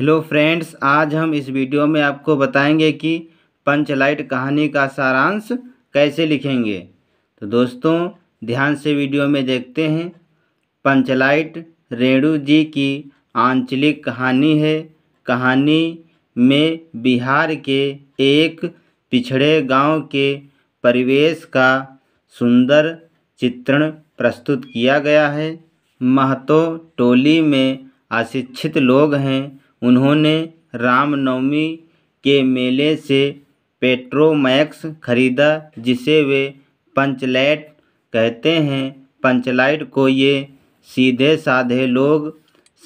hello friends आज हम इस वीडियो में आपको बताएंगे कि पंचलाइट कहानी का सारांश कैसे लिखेंगे तो दोस्तों ध्यान से वीडियो में देखते हैं पंचलाइट रेणु जी की आंचलिक कहानी है कहानी में बिहार के एक पिछड़े गांव के परिवेश का सुंदर चित्रण प्रस्तुत किया गया है महतो टोली में अशिक्षित लोग हैं उन्होंने रामनवमी के मेले से पेट्रोमैक्स खरीदा जिसे वे पंचलाइट कहते हैं पंचलाइट को ये सीधे साधे लोग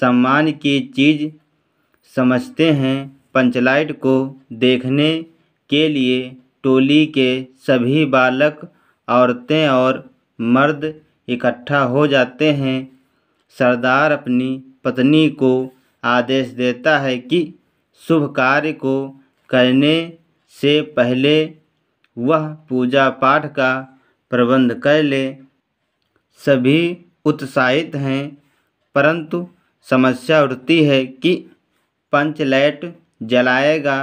सम्मान की चीज़ समझते हैं पंचलाइट को देखने के लिए टोली के सभी बालक औरतें और मर्द इकट्ठा हो जाते हैं सरदार अपनी पत्नी को आदेश देता है कि शुभ कार्य को करने से पहले वह पूजा पाठ का प्रबंध कर ले सभी उत्साहित हैं परंतु समस्या उठती है कि पंचलैट जलाएगा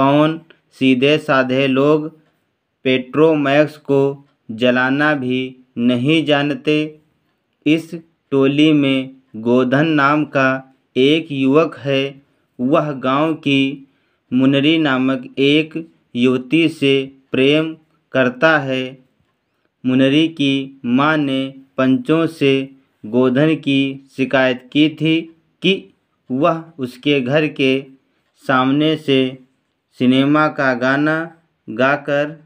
कौन सीधे साधे लोग पेट्रोमैक्स को जलाना भी नहीं जानते इस टोली में गोधन नाम का एक युवक है वह गाँव की मुनरी नामक एक युवती से प्रेम करता है मुनरी की माँ ने पंचों से गोधन की शिकायत की थी कि वह उसके घर के सामने से सिनेमा का गाना गाकर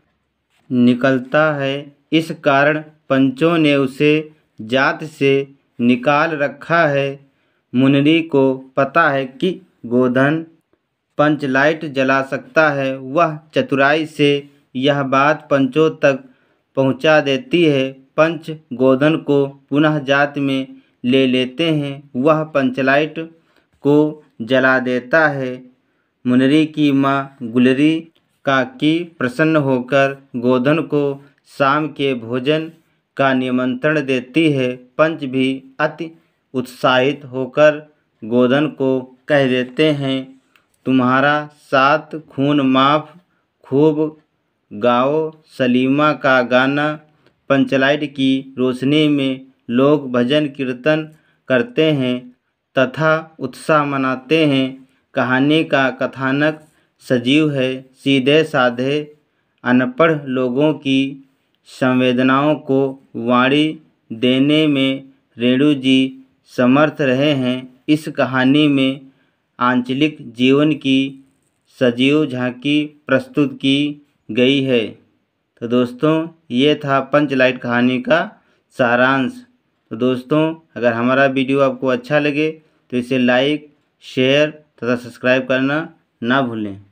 निकलता है इस कारण पंचों ने उसे जात से निकाल रखा है मुनरी को पता है कि गोधन पंचलाइट जला सकता है वह चतुराई से यह बात पंचों तक पहुंचा देती है पंच गोधन को पुनः जात में ले लेते हैं वह पंचलाइट को जला देता है मुनरी की माँ गुलरी काकी प्रसन्न होकर गोधन को शाम के भोजन का निमंत्रण देती है पंच भी अति उत्साहित होकर गोधन को कह देते हैं तुम्हारा साथ खून माफ खूब गाओ सलीमा का गाना पंचलाइट की रोशनी में लोग भजन कीर्तन करते हैं तथा उत्साह मनाते हैं कहानी का कथानक सजीव है सीधे साधे अनपढ़ लोगों की संवेदनाओं को वाणी देने में रेणु जी समर्थ रहे हैं इस कहानी में आंचलिक जीवन की सजीव झांकी प्रस्तुत की गई है तो दोस्तों ये था पंच लाइट कहानी का सारांश तो दोस्तों अगर हमारा वीडियो आपको अच्छा लगे तो इसे लाइक शेयर तथा सब्सक्राइब करना ना भूलें